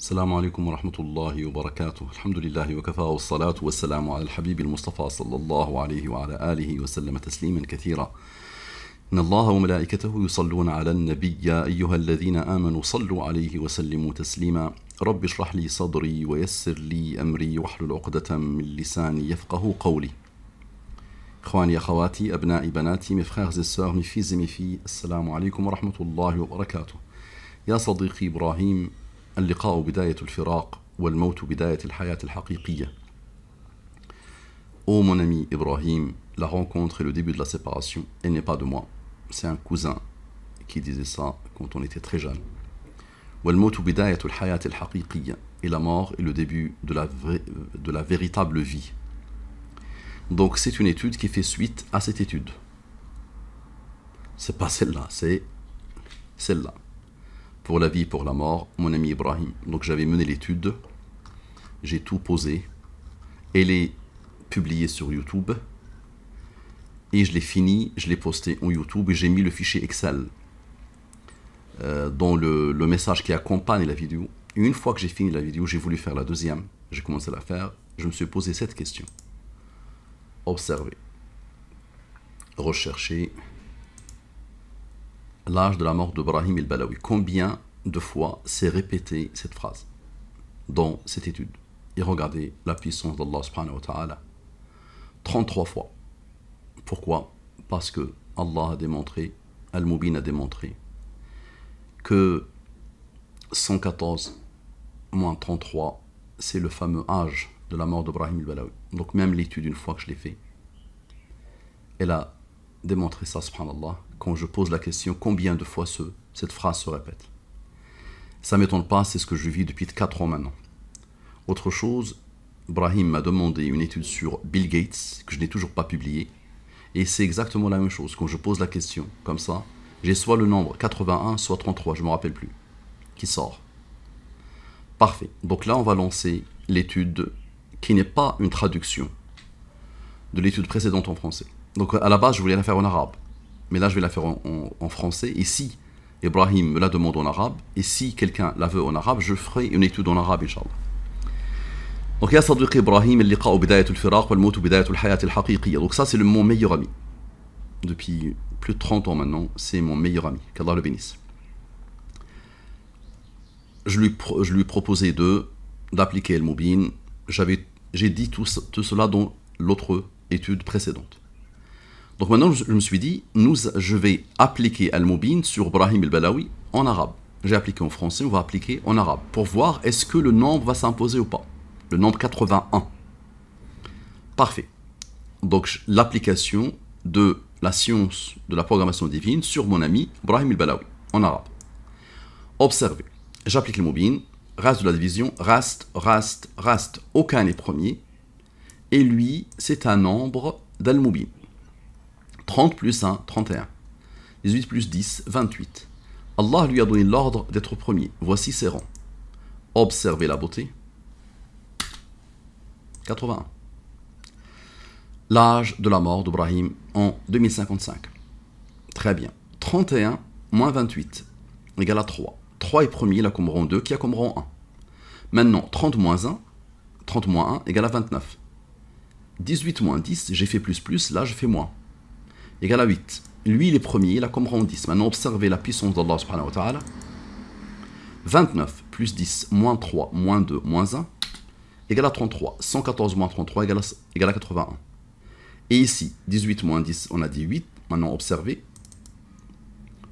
السلام عليكم ورحمة الله وبركاته الحمد لله وكفى والصلاة والسلام على الحبيب المصطفى صلى الله عليه وعلى آله وسلم تسليما كثيرا إن الله وملائكته يصلون على النبي يا أيها الذين آمنوا صلوا عليه وسلموا تسليما رب اشرح لي صدري ويسر لي أمري واحلل عقدة من لساني يفقه قولي إخواني أخواتي أبنائي بناتي مفخاخ زي زمي في السلام عليكم ورحمة الله وبركاته يا صديقي إبراهيم oh, mon ami Ibrahim, la rencontre est le début de la séparation, elle n'est pas de moi. C'est un cousin qui disait ça quand on était très jeune. et la mort est le début de la, de la véritable vie. Donc c'est une étude qui fait suite à cette étude. C'est pas celle-là, c'est celle-là pour la vie pour la mort, mon ami Ibrahim. Donc j'avais mené l'étude, j'ai tout posé, elle est publiée sur YouTube, et je l'ai fini, je l'ai posté en YouTube, et j'ai mis le fichier Excel euh, dans le, message qui accompagne la vidéo. une fois que j'ai fini la vidéo, j'ai voulu faire la deuxième, j'ai commencé à la faire, je me suis posé cette question. Observer, rechercher, l'âge de la mort de Brahim el-Balawi. Combien de fois s'est répétée cette phrase dans cette étude Et regardez la puissance d'Allah subhanahu wa ta'ala. 33 fois. Pourquoi Parce que Allah a démontré, Al-Mubin a démontré que 114 moins 33, c'est le fameux âge de la mort d'Ibrahim al-Balawi. Donc même l'étude, une fois que je l'ai fait, elle a démontrer ça, subhanallah, quand je pose la question combien de fois cette phrase se répète. Ça m'étonne pas, c'est ce que je vis depuis 4 ans maintenant. Autre chose, Brahim m'a demandé une étude sur Bill Gates, que je n'ai toujours pas publiée, et c'est exactement la même chose. Quand je pose la question, comme ça, j'ai soit le nombre 81, soit 33, je ne me rappelle plus, qui sort. Parfait. Donc là, on va lancer l'étude qui n'est pas une traduction de l'étude précédente en français. Donc à la base, je voulais la faire en arabe. Mais là, je vais la faire en, français. Et si Ibrahim me la demande en arabe, et si quelqu'un la veut en arabe, je ferai une étude en arabe, Inch'Allah. Donc, Donc ça, c'est le mon meilleur ami. Depuis plus de 30 ans maintenant, c'est mon meilleur ami. Qu'Allah le bénisse. Je lui, je lui proposais de d'appliquer le Moubin. J'avais, j'ai dit tout, tout cela dans l'autre étude précédente. Donc maintenant, je me suis dit, je vais appliquer Al-Mubin sur Brahim el-Balawi en arabe. J'ai appliqué en français, on va appliquer en arabe pour voir est-ce que le nombre va s'imposer ou pas. Le nombre 81. Parfait. Donc l'application de la science de la programmation divine sur mon ami Brahim el-Balawi en arabe. Observez. J'applique le Mubin, reste de la division, reste, reste, reste. Aucun n'est premier. Et lui, c'est un nombre d'Al-Mubin. 30 plus 1, 31. 18 plus 10, 28. Allah lui a donné l'ordre d'être premier. Voici ses rangs. Observez la beauté. 81. L'âge de la mort d'Ibrahim en 2055. Très bien. 31 moins 28 égale à 3. 3 est premier, la rang 2 qui a rang 1. Maintenant, 30 moins 1, 30 moins 1 égale à 29. 18 moins 10, j'ai fait plus plus, là je fais moins égal à 8. Lui, il est premier, il a comme rang 10. Maintenant, observez la puissance d'Allah subhanahu wa ta'ala. 29 plus 10, moins 3, moins 2, moins 1, égale à 33. 114 moins 33 égale à, égale à 81. Et ici, 18 moins 10, on a dit 8. Maintenant, observez.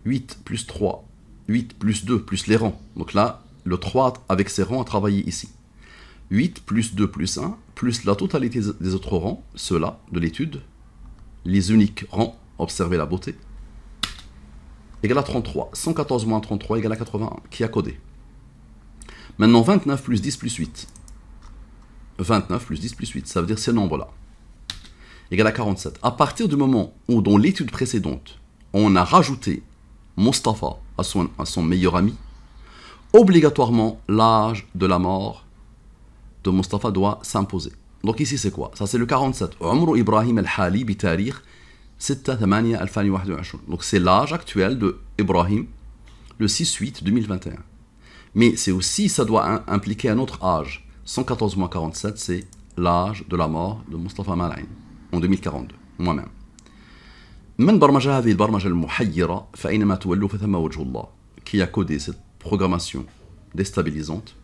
8 plus 3, 8 plus 2 plus les rangs. Donc là, le 3 avec ses rangs a travaillé ici. 8 plus 2 plus 1 plus la totalité des autres rangs, ceux-là de l'étude, les uniques rangs, Observez la beauté. Égale à 33. 114 moins 33 égale à 81, qui a codé. Maintenant, 29 plus 10 plus 8. 29 plus 10 plus 8, ça veut dire ces nombres-là. Égale à 47. À partir du moment où, dans l'étude précédente, on a rajouté Mustapha à son, meilleur ami, obligatoirement, l'âge de la mort de Mustapha doit s'imposer. Donc ici, c'est quoi Ça, c'est le 47. Ibrahim al-Hali, bitarir » Donc c'est l'âge actuel de Ibrahim, le 6-8-2021. Mais c'est aussi, ça doit impliquer un autre âge. 114 47, c'est l'âge de la mort de Mustafa Malain en 2042, moi-même. qui a codé cette programmation déstabilisante,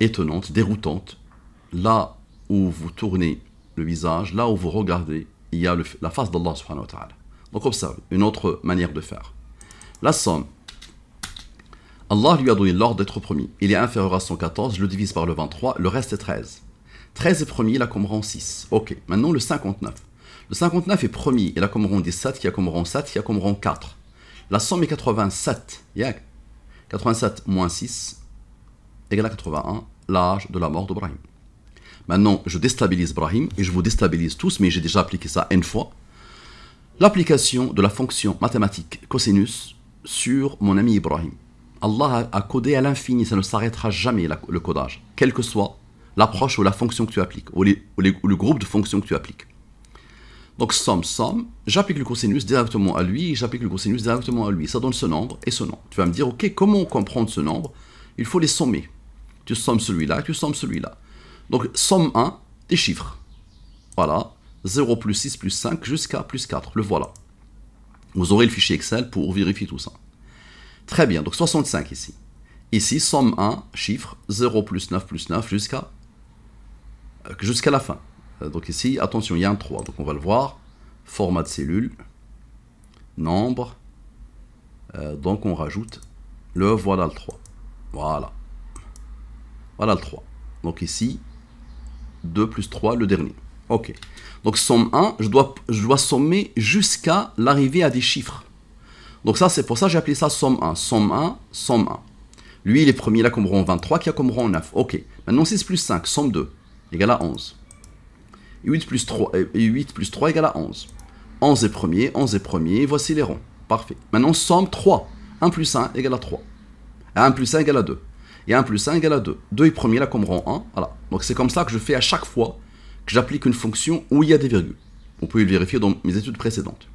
étonnante, déroutante, là où vous tournez le visage, là où vous regardez, il y a la face d'Allah subhanahu wa ta'ala. Donc observe, une autre manière de faire. La somme, Allah lui a donné l'ordre d'être premier. Il est inférieur à 114, je le divise par le 23, le reste est 13. 13 est premier, il a comme rang 6. Ok, maintenant le 59. Le 59 est premier, il a comme rang 17, Il a comme rang 7, Il a comme rang 4. La somme est 87. 87 moins 6 égale à 81, l'âge de la mort d'Ibrahim. Maintenant, je déstabilise Ibrahim et je vous déstabilise tous, mais j'ai déjà appliqué ça n fois. L'application de la fonction mathématique cosinus sur mon ami Ibrahim. Allah a codé à l'infini, ça ne s'arrêtera jamais le codage, quelle que soit l'approche ou la fonction que tu appliques, ou, ou, le groupe de fonctions que tu appliques. Donc somme, somme, j'applique le cosinus directement à lui, j'applique le cosinus directement à lui. Ça donne ce nombre et ce nombre. Tu vas me dire, ok, comment comprendre ce nombre Il faut les sommer. Tu sommes celui-là, tu sommes celui-là. Donc, somme 1 des chiffres. Voilà. 0 plus 6 plus 5 jusqu'à plus 4. Le voilà. Vous aurez le fichier Excel pour vérifier tout ça. Très bien. Donc, 65 ici. Ici, somme 1, chiffre 0 plus 9 plus 9 jusqu'à euh, jusqu'à la fin. Euh, donc ici, attention, il y a un 3. Donc on va le voir. Format de cellule. Nombre. Euh, donc on rajoute le voilà le 3. Voilà. Voilà le 3. Donc ici, 2 plus 3, le dernier. Ok. Donc somme 1, je dois, je dois sommer jusqu'à l'arrivée à des chiffres. Donc ça, c'est pour ça que j'ai appelé ça somme 1. Somme 1, somme 1. Lui, il est premier, a comme rang 23, qui a comme 9. Ok. Maintenant, 6 plus 5, somme 2, égale à 11. 8 plus 3, et 8 3 égale à 11. 11 est premier, 11 est premier, voici les ronds. Parfait. Maintenant, somme 3. 1 plus 1 égale à 3. 1 plus 1 égale à 2 et 1 plus 1 égale à 2. 2 est premier, là comme rang 1, voilà. Donc c'est comme ça que je fais à chaque fois que j'applique une fonction où il y a des virgules. On peut le vérifier dans mes études précédentes.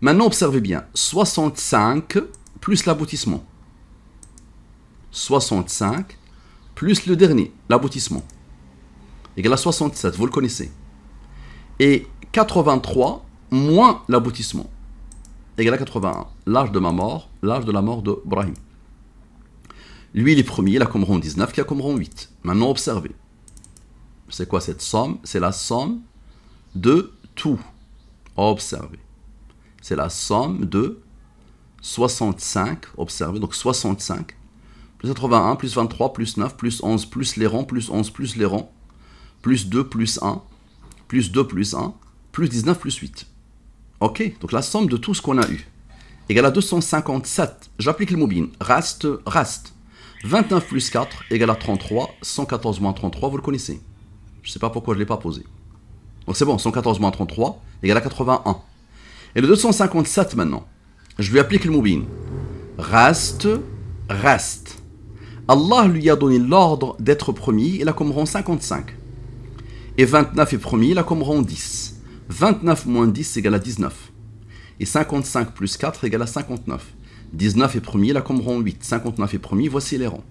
Maintenant, observez bien, 65 plus l'aboutissement. 65 plus le dernier, l'aboutissement. Égale à 67, vous le connaissez. Et 83 moins l'aboutissement. Égale à 81, l'âge de ma mort, l'âge de la mort de Brahim. Lui, il est premier, il a comme rang 19, qui a comme rang 8. Maintenant, observez. C'est quoi cette somme C'est la somme de tout. Observez. C'est la somme de 65, observez, donc 65, plus 81, plus 23, plus 9, plus 11, plus les rangs, plus 11, plus les rangs, plus 2, plus 1, plus 2, plus 1, plus 19, plus 8. Ok, donc la somme de tout ce qu'on a eu égale à 257. J'applique le mobile. Reste, reste. 29 plus 4 égale à 33. 114 moins 33, vous le connaissez. Je ne sais pas pourquoi je ne l'ai pas posé. Donc c'est bon, 114 moins 33 égale à 81. Et le 257 maintenant, je lui applique le moubin. Reste, reste. Allah lui a donné l'ordre d'être premier, il a comme rang 55. Et 29 est premier, il a comme rang 10. 29 moins 10 égale à 19. Et 55 plus 4 égale à 59. 19 est premier, la comme 8. 59 est premier, voici les rangs.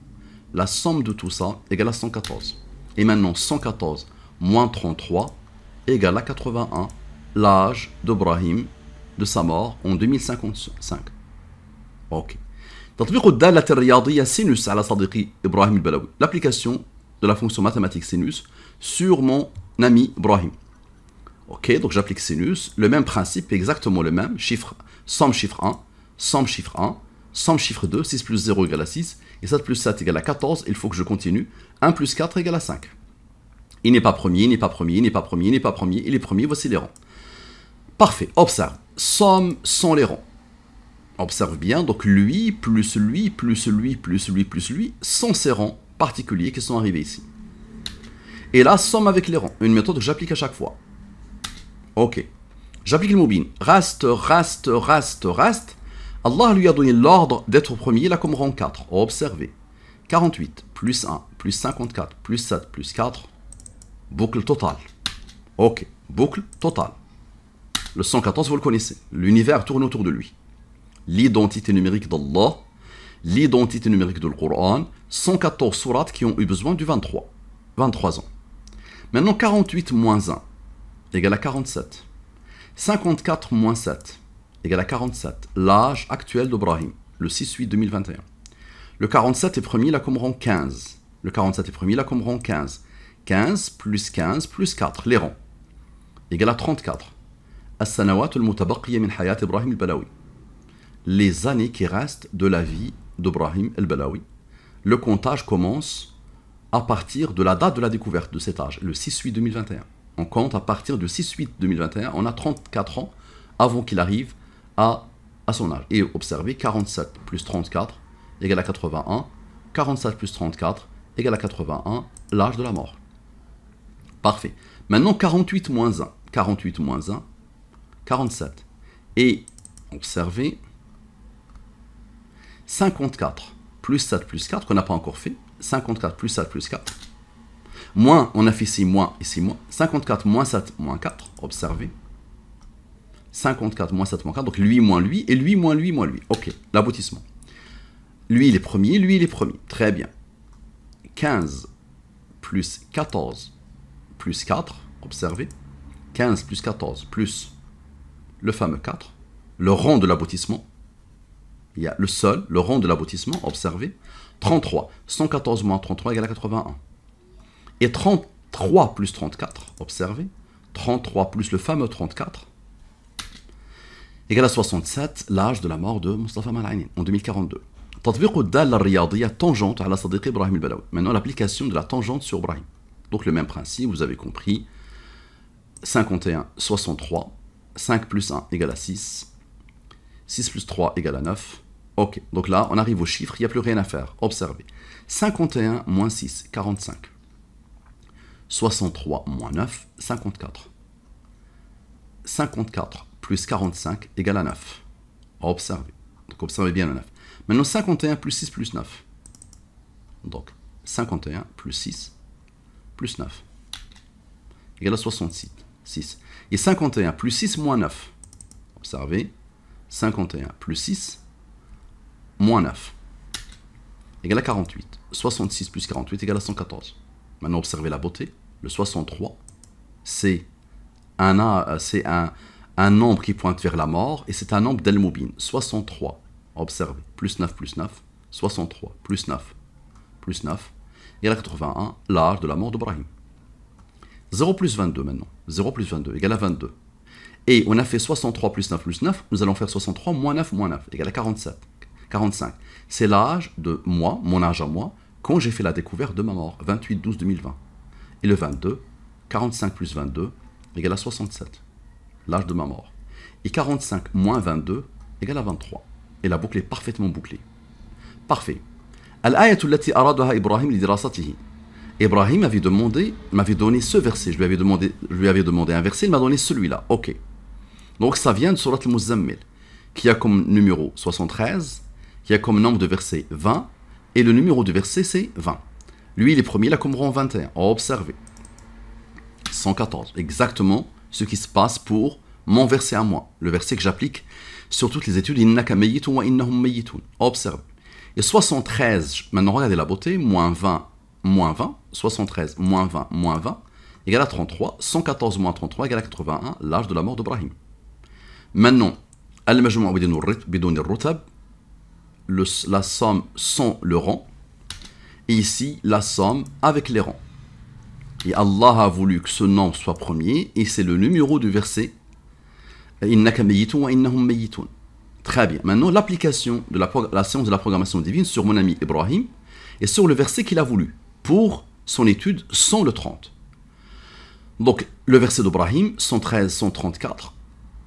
La somme de tout ça égale à 114. Et maintenant, 114 moins 33 égale à 81, l'âge d'Ibrahim de sa mort en 2055. Ok. sinus L'application de la fonction mathématique sinus sur mon ami Ibrahim. Ok, donc j'applique sinus, le même principe, exactement le même, chiffre, somme chiffre 1, somme chiffre 1, somme chiffre 2, 6 plus 0 égale à 6, et 7 plus 7 égale à 14, il faut que je continue, 1 plus 4 égale à 5. Il n'est pas premier, il n'est pas premier, il n'est pas premier, il n'est pas premier, il est premier, voici les rangs. Parfait, observe, somme sans les rangs. Observe bien, donc lui, plus lui, plus lui, plus lui, plus lui, sans ces rangs particuliers qui sont arrivés ici. Et là, somme avec les rangs, une méthode que j'applique à chaque fois. Ok, j'applique le mobile, reste, reste, reste. raste, Allah lui a donné l'ordre d'être premier, il a comme rang 4. Observez. 48 plus 1 plus 54 plus 7 plus 4. Boucle totale. Ok, boucle totale. Le 114, vous le connaissez. L'univers tourne autour de lui. L'identité numérique d'Allah, l'identité numérique du Coran, 114 sourates qui ont eu besoin du 23. 23 ans. Maintenant, 48 moins 1 égale à 47. 54 moins 7 égale à 47, l'âge actuel d'Ibrahim, le 6-8-2021. Le 47 est premier, la comme rang 15. Le 47 est premier, la comme rang 15. 15 plus 15 plus 4, les rangs, égale à 34. Les années qui restent de la vie d'Ibrahim el-Balawi. Le comptage commence à partir de la date de la découverte de cet âge, le 6-8-2021. On compte à partir du 6-8-2021, on a 34 ans avant qu'il arrive à, son âge. Et observez, 47 plus 34 égale à 81, 47 plus 34 égale à 81, l'âge de la mort. Parfait. Maintenant, 48 moins 1. 48 moins 1, 47. Et observez, 54 plus 7 plus 4, qu'on n'a pas encore fait. 54 plus 7 plus 4. Moins, on a fait 6 moins, et 6 mois. 54 moins 7 moins 4, observez. 54 moins 7 moins 4, donc lui moins lui, et lui moins lui moins lui. Ok, l'aboutissement. Lui, il est premier, lui, il est premier. Très bien. 15 plus 14 plus 4, observez. 15 plus 14 plus le fameux 4, le rang de l'aboutissement. Il y a le seul, le rang de l'aboutissement, observez. 33, 114 moins 33 égale à 81. Et 33 plus 34, observez. 33 plus le fameux 34 égale à 67, l'âge de la mort de Mustafa Mal'ani, en 2042. la tangente على Maintenant, l'application de la tangente sur Ibrahim. Donc le même principe, vous avez compris. 51, 63. 5 plus 1 égale à 6. 6 plus 3 égale à 9. Ok, donc là, on arrive au chiffre, il n'y a plus rien à faire. Observez. 51 moins 6, 45. 63 moins 9, 54. 54 plus 45 égale à 9. Observez. Donc observez bien le 9. Maintenant 51 plus 6 plus 9. Donc 51 plus 6 plus 9 égale à 66. 6. Et 51 plus 6 moins 9. Observez. 51 plus 6 moins 9 égale à 48. 66 plus 48 égale à 114. Maintenant, observez la beauté. Le 63, c'est un, euh, c'est un, un nombre qui pointe vers la mort, et c'est un nombre d'El 63. Observez, plus 9, plus 9, 63, plus 9, plus 9, et à 81, l'âge de la mort d'Ibrahim. 0 plus 22 maintenant, 0 plus 22 égale à 22. Et on a fait 63 plus 9 plus 9, nous allons faire 63 moins 9 moins 9 égale à 47. 45. C'est l'âge de moi, mon âge à moi, quand j'ai fait la découverte de ma mort, 28-12-2020. Et le 22, 45 plus 22 égale à 67 l'âge de ma mort. Et 45 moins 22 égale à 23. Et la boucle est parfaitement bouclée. Parfait. Al-ayat aradaha Ibrahim lidirasatihi. Ibrahim m'avait demandé, m'avait donné ce verset. Je lui avais demandé, lui avais demandé un verset, il m'a donné celui-là. Ok. Donc ça vient de Surat al-Muzammil, qui a comme numéro 73, qui a comme nombre de versets 20, et le numéro de verset c'est 20. Lui, il est premier, il a comme rang 21. Observez. 114, exactement ce qui se passe pour mon verset à moi, le verset que j'applique sur toutes les études, inna Il wa Observe. Et 73, maintenant regardez la beauté, moins 20, moins 20, 73, moins 20, moins 20, égale à 33, 114 moins 33 égale à 81, l'âge de la mort d'Ibrahim. Maintenant, la somme sans le rang, et ici la somme avec les rangs. Et Allah a voulu que ce nom soit premier, et c'est le numéro du verset Très bien. Maintenant, l'application de la, la, science de la programmation divine sur mon ami Ibrahim et sur le verset qu'il a voulu pour son étude sans le 30. Donc, le verset d'Ibrahim, 113, 134.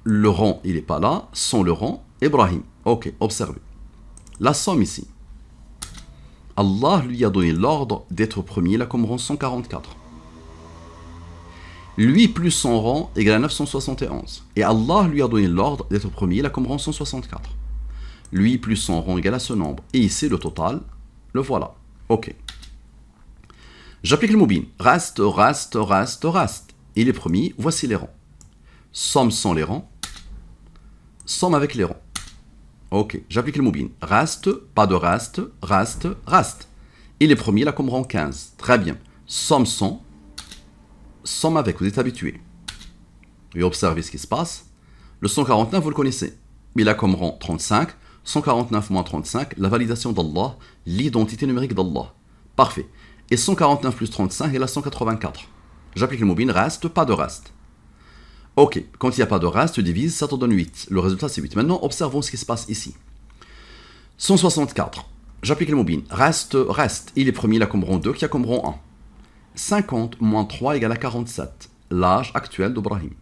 Le rang, il n'est pas là. Sans le rang, Ibrahim. Ok, observez. La somme ici. Allah lui a donné l'ordre d'être premier, là comme rang 144 lui plus son rang égale à 971. Et Allah lui a donné l'ordre d'être premier, il a comme 164. Lui plus son rang égale à ce nombre. Et ici, le total, le voilà. Ok. J'applique le mobile. Reste, reste, reste, reste. Il est premier, voici les rangs. Somme sans les rangs. Somme avec les rangs. Ok, j'applique le mobile. Reste, pas de reste, reste, reste. Il est premier, il a comme rang 15. Très bien. Somme sans, somme avec, vous êtes habitué. Et observez ce qui se passe. Le 149, vous le connaissez. Il a comme rang 35. 149 moins 35, la validation d'Allah, l'identité numérique d'Allah. Parfait. Et 149 plus 35, est la 184. J'applique le mobile, reste, pas de reste. Ok, quand il n'y a pas de reste, tu divises, ça te donne 8. Le résultat, c'est 8. Maintenant, observons ce qui se passe ici. 164. J'applique le mobile. Reste, reste. Il est premier, il a comme rang 2, qui a comme rang 1. 50 moins 3 égale à 47, l'âge actuel d'Obrahim.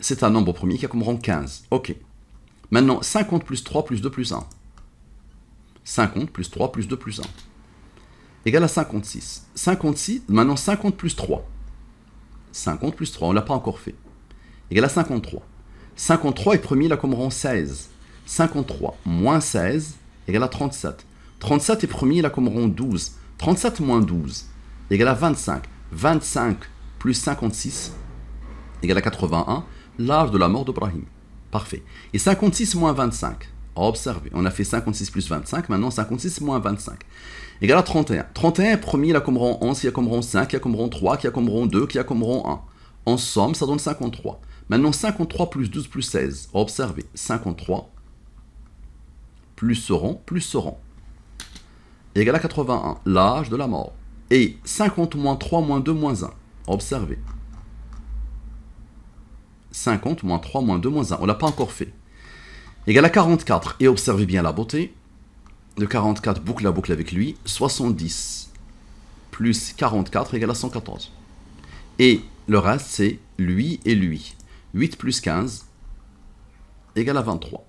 C'est un nombre premier qui a comme rang 15. Ok. Maintenant, 50 plus 3 plus 2 plus 1. 50 plus 3 plus 2 plus 1. Égale à 56. 56, maintenant 50 plus 3. 50 plus 3, on ne l'a pas encore fait. Égale à 53. 53 est premier, il a comme rang 16. 53 moins 16 égale à 37. 37 est premier, il a comme rang 12. 37 moins 12 Égal à 25. 25 plus 56 égale à 81, l'âge de la mort d'Ibrahim. Parfait. Et 56 moins 25. Ah, observez, on a fait 56 plus 25, maintenant 56 moins 25. Égal à 31. 31 premier, il y a comme rang 11, il y a comme rang 5, il y a comme rang 3, il y a comme rang 2, il y a comme rang 1. En somme, ça donne 53. Maintenant, 53 plus 12 plus 16. Ah, observez, 53 plus ce rang plus ce rang. Égale à 81, l'âge de la mort et 50 moins 3 moins 2 moins 1. Observez. 50 moins 3 moins 2 moins 1. On ne l'a pas encore fait. égal à 44. Et observez bien la beauté. De 44, boucle à boucle avec lui. 70 plus 44 égale à 114. Et le reste, c'est lui et lui. 8 plus 15 égale à 23.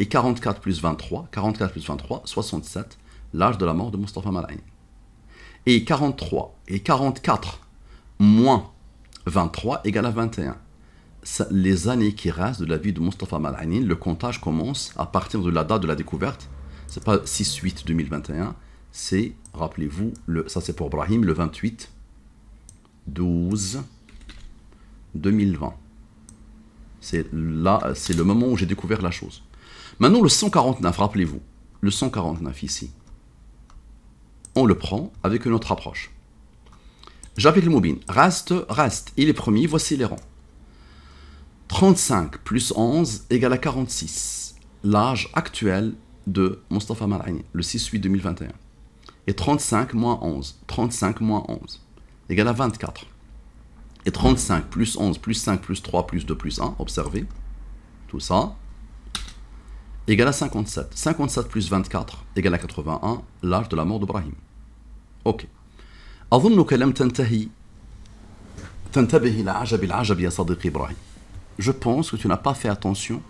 Et 44 plus 23, 44 plus 23, 67, l'âge de la mort de Mustafa Malayne. Et 43 et 44 moins 23 égale à 21. les années qui restent de la vie de Mustafa Mal'ani, le comptage commence à partir de la date de la découverte. C'est pas 6-8-2021, c'est, rappelez-vous, ça c'est pour Brahim, le 28 12 2020. C'est là, c'est le moment où j'ai découvert la chose. Maintenant, le 149, rappelez-vous, le 149 ici on le prend avec une autre approche. J'appelle le mobile. Reste, reste. Il est premier, voici les rangs. 35 plus 11 égale à 46. L'âge actuel de Mustafa Marani, le 6-8 2021. Et 35 moins 11. 35 moins 11 égale à 24. Et 35 plus 11 plus 5 plus 3 plus 2 plus 1, observez, tout ça, égale à 57. 57 plus 24 égale à 81, l'âge de la mort d'Ibrahim. Ok, Je pense que tu n'as pas fait attention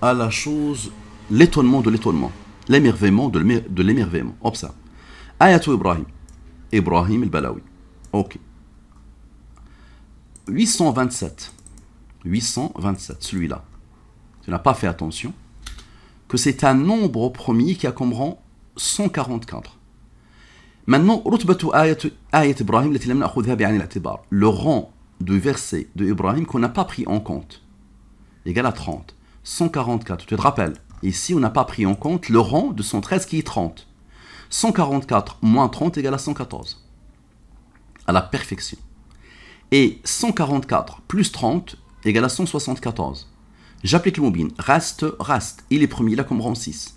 à la chose, l'étonnement de l'étonnement, l'émerveillement de l'émerveillement. Observe. Ayatou Ibrahim. Ibrahim el-Balawi. Ok. 827. 827, celui-là. Tu n'as pas fait attention. Que c'est un nombre premier qui rang 144. Maintenant, le rang de verset de Ibrahim qu'on n'a pas pris en compte, égal à 30. 144, tu te rappelles Ici, on n'a pas pris en compte le rang de 113 qui est 30. 144 moins 30 égale à 114. À la perfection. Et 144 plus 30 égale à 174. J'applique le mobile. Reste, reste. Il est premier là comme rang 6.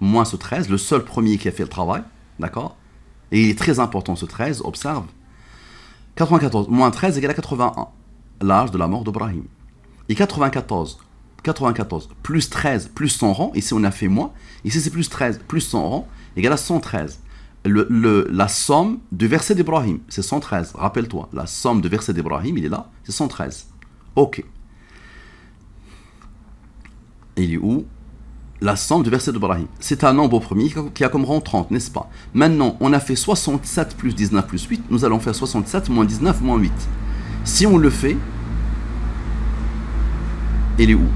moins ce 13, le seul premier qui a fait le travail, d'accord Et il est très important ce 13, observe. 94 moins 13 égale à 81, l'âge de la mort d'Ibrahim. Et 94, 94 plus 13 plus 100 rangs, ici on a fait moins, ici c'est plus 13 plus 100 rangs, égale à 113. Le, la somme du verset d'Ibrahim, c'est 113, rappelle-toi, la somme du verset d'Ibrahim, il est là, c'est 113. Ok. Il est où la somme du verset de Brahim. C'est un nombre premier qui a comme rang 30, n'est-ce pas Maintenant, on a fait 67 plus 19 plus 8, nous allons faire 67 moins 19 moins 8. Si on le fait, il est où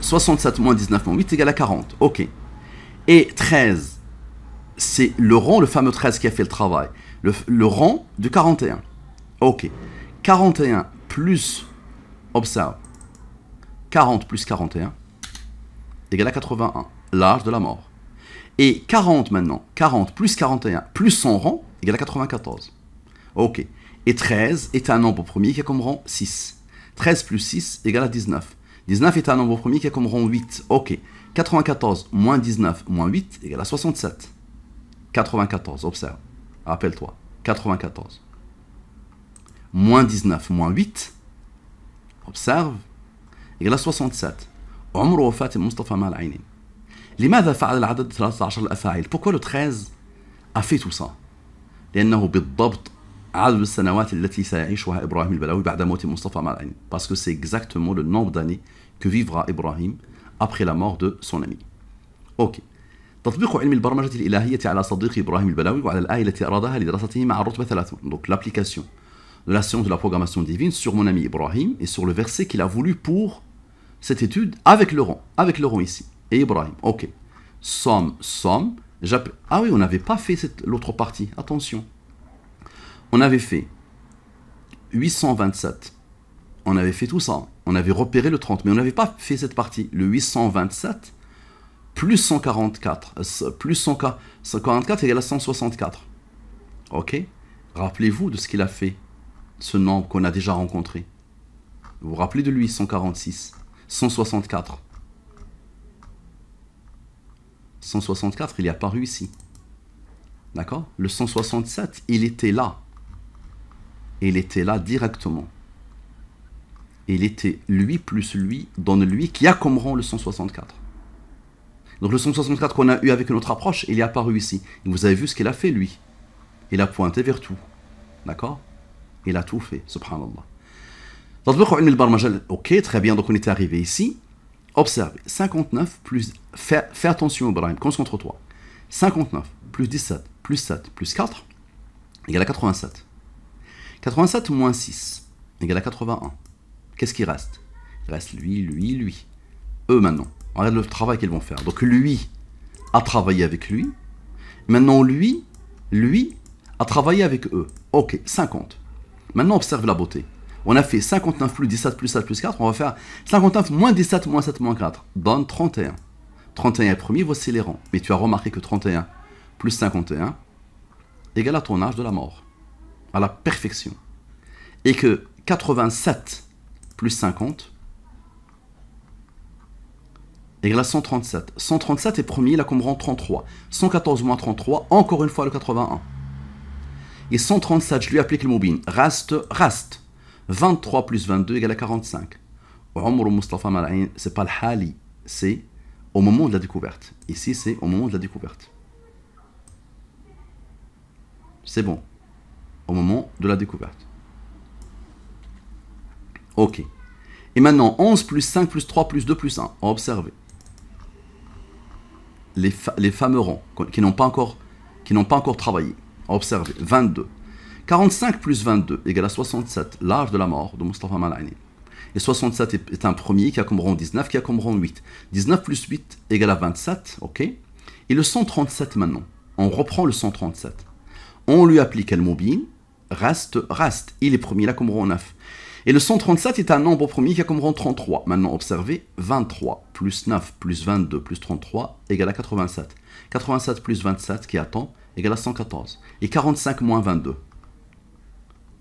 67 moins 19 moins 8 égale à 40, ok. Et 13, c'est le rang, le fameux 13 qui a fait le travail, le, rang de 41, ok. 41 plus, observe, 40 plus 41, égal à 81, l'âge de la mort. Et 40 maintenant, 40 plus 41 plus 100 rang égale à 94. Ok. Et 13 est un nombre premier qui a comme rang 6. 13 plus 6 égale à 19. 19 est un nombre premier qui a comme rang 8. Ok. 94 moins 19 moins 8 égale à 67. 94, observe. Rappelle-toi. 94. Moins 19 moins 8, observe, égale à 67. عمر وفاة مصطفى مع العينين لماذا فعل العدد 13 الأفاعيل؟ بوكولو le 13 a لأنه بالضبط عدد السنوات التي سيعيشها إبراهيم البلوي بعد موت مصطفى مع العينين باسكو سي اكزاكتومون لو le داني كو que إبراهيم أبخي لا la دو سون أمي أوكي. تطبيق علم البرمجة الإلهية على صديق إبراهيم البلوي وعلى الآية التي أرادها لدراسته مع الرتبة 30 دونك لابليكاسيون de la science de la programmation divine sur mon ami Ibrahim et sur le verset qu'il a voulu pour cette étude avec Laurent, avec Laurent ici, et Ibrahim. Ok. Somme, somme. Ah oui, on n'avait pas fait l'autre partie, attention. On avait fait 827. On avait fait tout ça. On avait repéré le 30, mais on n'avait pas fait cette partie. Le 827 plus 144. Euh, plus 144 égale à 164. Ok Rappelez-vous de ce qu'il a fait, ce nombre qu'on a déjà rencontré. Vous vous rappelez de lui, 146. 164. 164, il est apparu ici. D'accord Le 167, il était là. Il était là directement. Il était lui plus lui, donne lui qui a comme rang le 164. Donc le 164 qu'on a eu avec notre approche, il est apparu ici. Vous avez vu ce qu'il a fait lui. Il a pointé vers tout. D'accord Il a tout fait, subhanallah. Ok, très bien, donc on est arrivé ici. Observe, 59 plus... Fais, attention, Ibrahim, concentre-toi. 59 plus 17 plus 7 plus 4 égale à 87. 87 moins 6 égale à 81. Qu'est-ce qui reste Il reste lui, lui, lui. Eux maintenant. On regarde le travail qu'ils vont faire. Donc lui a travaillé avec lui. Maintenant lui, lui a travaillé avec eux. Ok, 50. Maintenant observe la beauté on a fait 59 plus 17 plus 7 plus 4, on va faire 59 moins 17 moins 7 moins 4, donne 31. 31 est premier, voici les rangs. Mais tu as remarqué que 31 plus 51 égale à ton âge de la mort, à la perfection. Et que 87 plus 50 égale à 137. 137 est premier, a comme rang 33. 114 moins 33, encore une fois le 81. Et 137, je lui applique le mobile. Reste, reste. 23 plus 22 égale à 45. Omar Mustafa ce c'est pas le Hali, c'est au moment de la découverte. Ici, c'est au moment de la découverte. C'est bon. Au moment de la découverte. Ok. Et maintenant, 11 plus 5 plus 3 plus 2 plus 1. Observez. Les, les fameux qui n'ont pas encore qui n'ont pas encore travaillé. Observez. 22. 45 plus 22 égale à 67, l'âge de la mort de Mustafa Malani. Et 67 est un premier qui a comme rang 19, qui a comme rang 8. 19 plus 8 égale à 27, ok Et le 137 maintenant, on reprend le 137. On lui applique le mobile reste, reste, il est premier, là comme rang 9. Et le 137 est un nombre premier qui a comme rang 33. Maintenant, observez, 23 plus 9 plus 22 plus 33 égale à 87. 87 plus 27 qui attend égale à 114. Et 45 moins 22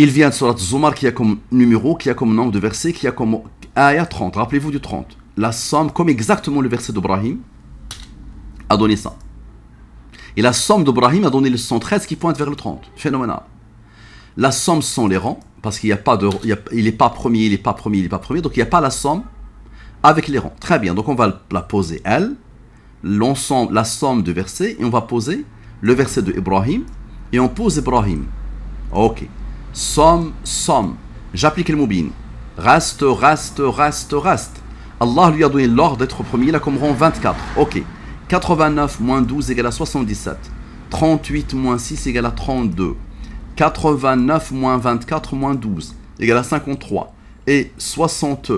Il vient de la Zumar qui a comme numéro, qui a comme nombre de versets, qui a comme à 30. Rappelez-vous du 30. La somme, comme exactement le verset d'Ibrahim, a donné ça. Et la somme d'Ibrahim a donné le 113 qui pointe vers le 30. Phénoménal. La somme sans les rangs, parce qu'il a pas, de, il, pas premier, il n'est pas premier, il n'est pas premier, donc il n'y a pas la somme avec les rangs. Très bien, donc on va la poser elle, l'ensemble, la somme de versets, et on va poser le verset de Ibrahim, et on pose Ibrahim. Ok. Somme, somme. J'applique le moubine. Reste, reste, reste, reste Allah lui a donné l'ordre d'être premier, il a comme rang 24. Ok. 89 moins 12 égale à 77. 38 moins 6 égale à 32. 89 moins 24 moins 12 égale à 53. Et 60.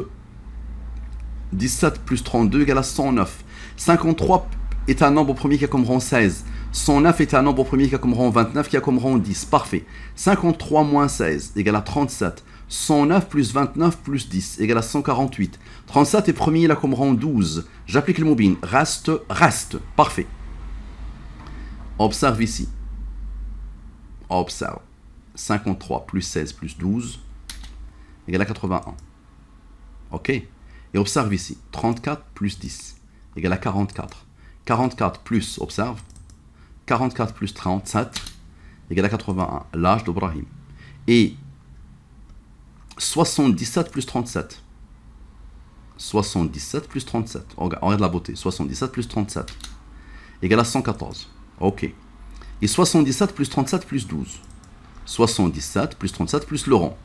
17 plus 32 égale à 109. 53 est un nombre premier qui a comme rang 16. 109 est un nombre premier qui a comme rang 29, qui a comme rang 10. Parfait. 53 moins 16 égale à 37. 109 plus 29 plus 10 égale à 148. 37 est premier, il a comme rang 12. J'applique le mobile. Reste, reste. Parfait. Observe ici. Observe. 53 plus 16 plus 12 égale à 81. OK Et observe ici. 34 plus 10 égale à 44. 44 plus, observe, 44 plus 37 égale à 81, l'âge d'Obrahim. Et 77 plus 37. 77 plus 37. On regarde la beauté. 77 plus 37 égale à 114. Ok. Et 77 plus 37 plus 12. 77 plus 37 plus le rang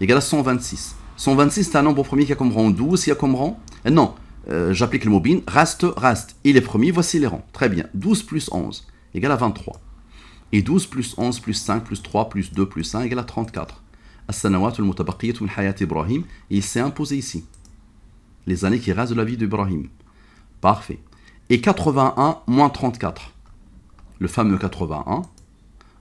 égale à 126. 126, c'est un nombre premier qui a comme rang 12, il a comme rang. Euh, non, euh, j'applique le mobile. Reste, reste. Il est premier, voici les rangs. Très bien. 12 plus 11 égal à 23. Et 12 plus 11 plus 5 plus 3 plus 2 plus 1 égale à 34. Ibrahim. Et il s'est imposé ici. Les années qui restent de la vie d'Ibrahim. Parfait. Et 81 moins 34. Le fameux 81.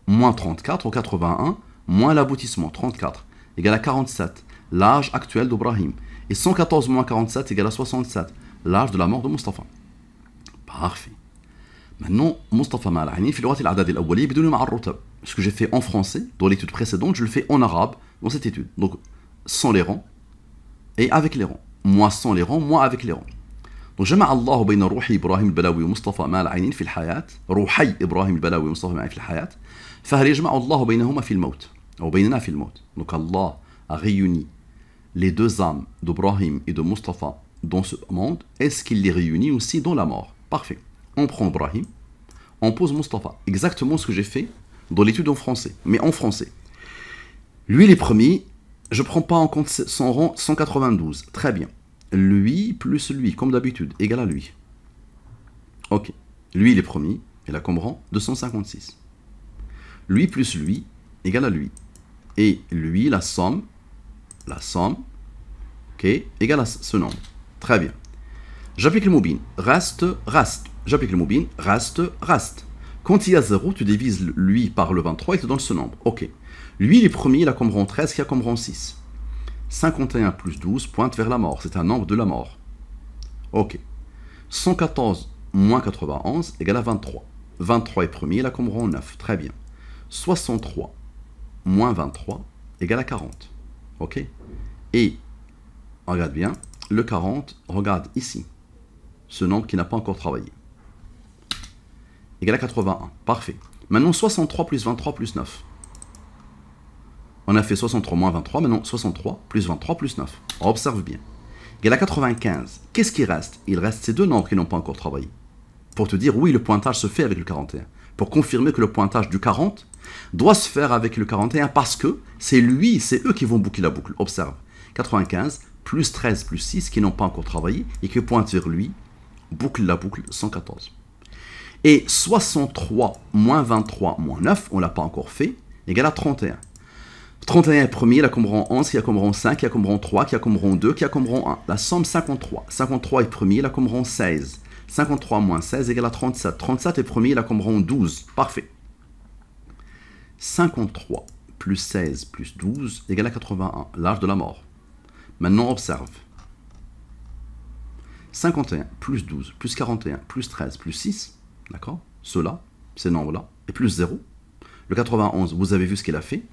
Moins 34 au 81. Moins l'aboutissement. 34. Égale à 47. L'âge actuel d'Ibrahim. Et 114 moins 47 égale à 67. L'âge de la mort de Mustapha. Parfait. Maintenant, Mustafa Malani, il y a des awali, il y Ce que j'ai fait en français dans l'étude précédente, je le fais en arabe dans cette étude. Donc, sans les rangs et avec les rangs. Moi sans les rangs, moi avec les rangs. Donc, j'ai Allah au bain Ruhi Ibrahim al-Balawi ou Mustafa Malani fil Hayat. Ruhi Ibrahim al-Balawi ou Mustafa Malani fil Hayat. Fahri j'ai Allah au bain Nahuma fil mort. Ou nous fil mort. Donc, Allah a réuni les deux âmes d'Ibrahim et de Mustafa dans ce monde. Est-ce qu'il les réunit aussi dans la mort Parfait on prend Brahim, on pose Mustafa. Exactement ce que j'ai fait dans l'étude en français, mais en français. Lui, les est premier. Je prends pas en compte son rang 192. Très bien. Lui plus lui, comme d'habitude, égal à lui. Ok. Lui, il est premier. Il a comme rang 256. Lui plus lui, égal à lui. Et lui, la somme, la somme, ok, égal à ce nombre. Très bien. J'applique le mobile. Reste, reste. J'applique le moubine. Reste, reste. Quand il y a 0, tu divises lui par le 23 et te donne ce nombre. Ok. Lui, il est premier, il a comme rang 13, qui a comme rang 6. 51 plus 12 pointe vers la mort. C'est un nombre de la mort. Ok. 114 moins 91 égale à 23. 23 est premier, il a comme rang 9. Très bien. 63 moins 23 égale à 40. Ok Et, regarde bien, le 40, regarde ici. Ce nombre qui n'a pas encore travaillé égal à 81. Parfait. Maintenant 63 plus 23 plus 9. On a fait 63 moins 23, maintenant 63 plus 23 plus 9. observe bien. égal à 95. Qu'est-ce qui reste Il reste ces deux nombres qui n'ont pas encore travaillé. Pour te dire, oui, le pointage se fait avec le 41. Pour confirmer que le pointage du 40 doit se faire avec le 41 parce que c'est lui, c'est eux qui vont boucler la boucle. Observe. 95 plus 13 plus 6 qui n'ont pas encore travaillé et qui pointent vers lui, boucle la boucle 114. Et 63 moins 23 moins 9, on ne l'a pas encore fait, égale à 31. 31 est premier, il a comme rang 11, il a comme rang 5, il a comme rang 3, qui a comme rang 2, qui a comme rang 1. La somme 53. 53 est premier, il a comme rang 16. 53 moins 16 égale à 37. 37 est premier, il a comme rang 12. Parfait. 53 plus 16 plus 12 égale à 81, l'âge de la mort. Maintenant, observe. 51 plus 12 plus 41 plus 13 plus 6 D'accord Ceux-là, ces nombres-là, et plus 0. Le 91, vous avez vu ce qu'il a fait.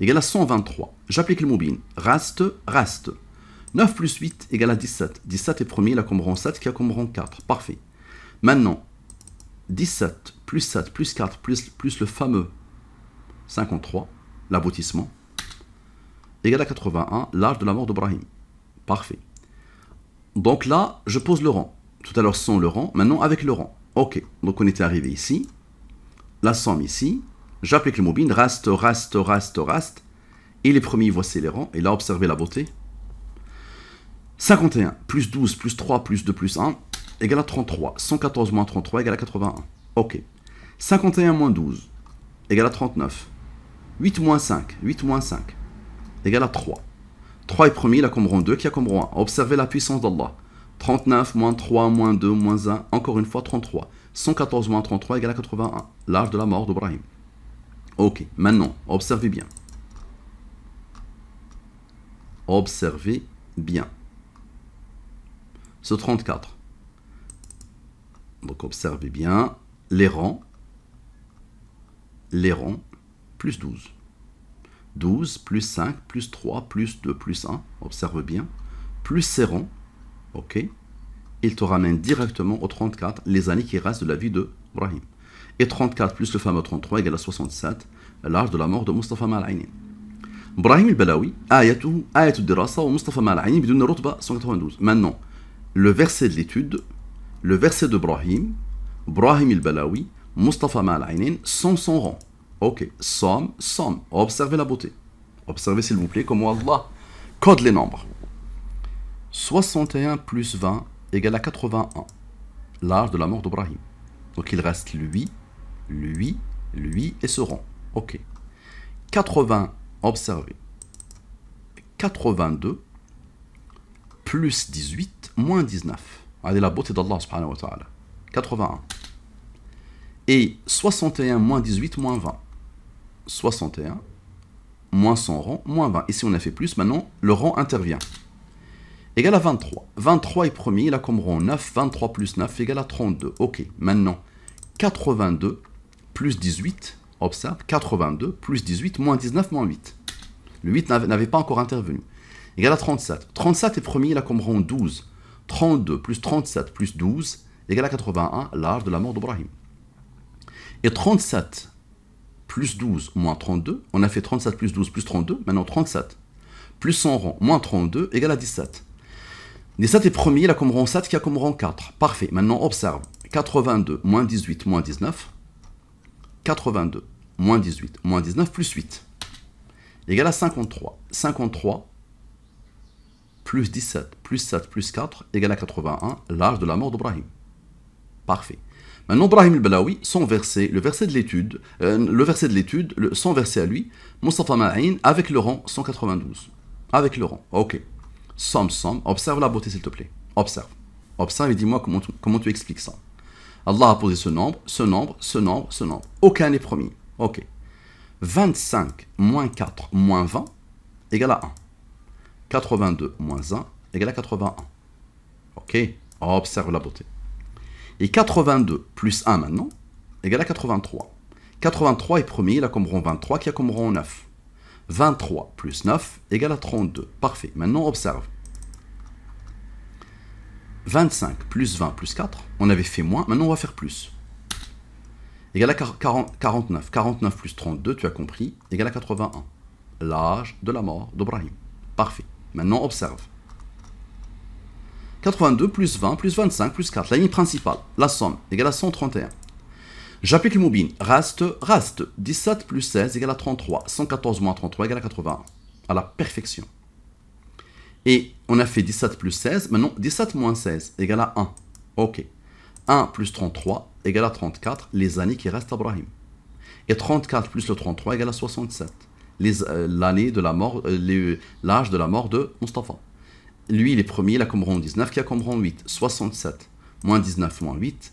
Égale à 123. J'applique le mobile. Reste, reste. 9 plus 8 égale à 17. 17 est premier, il a comme rang 7, qui a comme rang 4. Parfait. Maintenant, 17 plus 7 plus 4 plus, le fameux 53, l'aboutissement, égale à 81, l'âge de la mort d'Ibrahim. Parfait. Donc là, je pose le rang tout à l'heure sans le rang, maintenant avec le rang. Ok, donc on était arrivé ici, la somme ici, j'applique le mobile, Reste, reste, reste, reste. et les premiers, voici les rangs, et là, observez la beauté. 51 plus 12 plus 3 plus 2 plus 1 égale à 33. 114 moins 33 égale à 81. Ok. 51 moins 12 égale à 39. 8 moins 5, 8 moins 5 égale à 3. 3 est premier, il a comme rang 2 qui a comme rang 1. Observez la puissance d'Allah. 39 moins 3 moins 2 moins 1, encore une fois 33. 114 moins 33 égale à 81, l'âge de la mort d'Obrahim. Ok, maintenant, observez bien. Observez bien. Ce 34. Donc observez bien les rangs. Les rangs, plus 12. 12 plus 5 plus 3 plus 2 plus 1, observe bien, plus ces rangs, ok Il te ramène directement aux 34, les années qui restent de la vie de Brahim. Et 34 plus le fameux 33 égale à 67, l'âge de la mort de Mustafa Mal'aini. Brahim al-Balawi, ayatou, ayatou dirasa ou Mustafa Mal'aini bidoun rutba 192. Maintenant, le verset de l'étude, le verset de Brahim, Brahim al-Balawi, Mustafa Mal'aini Sans son rang. Ok, somme, somme. Observez la beauté. Observez s'il vous plaît comment Allah code les nombres. 61 plus 20 égale à 81, l'âge de la mort d'Ibrahim. Donc il reste lui, lui, lui et ce rang. Ok. 80, observez. 82 plus 18 moins 19. Allez, la beauté d'Allah subhanahu wa ta'ala. 81. Et 61 moins 18 moins 20. 61 moins son rang moins 20. Ici, on a fait plus. Maintenant, le rang intervient égal à 23. 23 est premier, il a comme 9, 23 plus 9 égale à 32. Ok, maintenant, 82 plus 18, observe, 82 plus 18, moins 19, moins 8. Le 8 n'avait pas encore intervenu. Égal à 37. 37 est premier, il a comme 12. 32 plus 37 plus 12 égale à 81, l'âge de la mort d'Obrahim. Et 37 plus 12 moins 32, on a fait 37 plus 12 plus 32, maintenant 37 plus 100 rond moins 32 égale à 17 ça est premier, la a comme rang 7 qui a comme rang 4. Parfait. Maintenant, observe. 82 moins 18 moins 19. 82 moins 18 moins 19 plus 8. Égal à 53. 53 plus 17 plus 7 plus 4 égale à 81, l'âge de la mort d'Ibrahim. Parfait. Maintenant, Ibrahim al-Balawi, son verset, le verset de l'étude, euh, le verset de l'étude, son verset à lui, Mustafa Ma'in, avec le rang 192. Avec le rang, ok somme, somme. Observe la beauté, s'il te plaît. Observe. Observe et dis-moi comment tu, comment tu expliques ça. Allah a posé ce nombre, ce nombre, ce nombre, ce nombre. Aucun n'est premier. Ok. 25 moins 4 moins 20 égale à 1. 82 moins 1 égale à 81. Ok. Observe la beauté. Et 82 plus 1 maintenant égale à 83. 83 est premier, il a comme rond 23 qui a comme rond 9. 23 plus 9 égale à 32. Parfait. Maintenant, observe. 25 plus 20 plus 4, on avait fait moins, maintenant on va faire plus. Égale à 49. 49 plus 32, tu as compris, égale à 81. L'âge de la mort d'Obrahim. Parfait. Maintenant, observe. 82 plus 20 plus 25 plus 4, la ligne principale, la somme, égale à 131. J'applique le mobile. Reste, reste. 17 plus 16 égale à 33. 114 moins 33 égale à 81. À la perfection. Et on a fait 17 plus 16. Maintenant, 17 moins 16 égale à 1. OK. 1 plus 33 égale à 34. Les années qui restent à Brahim. Et 34 plus le 33 égale à 67. Euh, l'année de la mort, euh, euh, l'âge de la mort de Mustapha. Lui, il est premier, il a 19, qui a comme 8. 67 moins 19 moins 8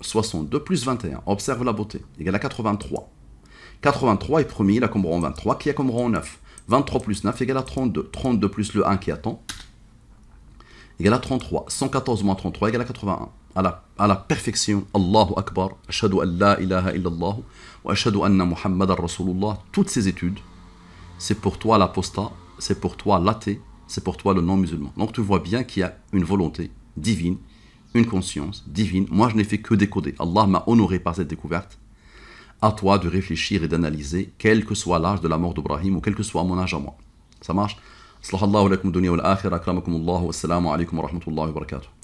62 plus 21. Observe la beauté. Égale à 83. 83 est premier, il a comme 23, qui a comme 9. 23 plus 9 égale à 32. 32 plus le 1 qui attend égale à 33. 114 moins 33 égale à 81. À la, à la perfection, Allahu Akbar, Ashadu an la ilaha illallah, wa Ashadu anna Muhammadan Rasulullah, toutes ces études, c'est pour toi l'apostat, c'est pour toi l'athée, c'est pour toi le non-musulman. Donc tu vois bien qu'il y a une volonté divine une conscience divine. Moi, je n'ai fait que décoder. Allah m'a honoré par cette découverte. À toi de réfléchir et d'analyser, quel que soit l'âge de la mort d'Ibrahim ou quel que soit mon âge à moi. Ça marche alaikum wa rahmatullahi wa barakatuh.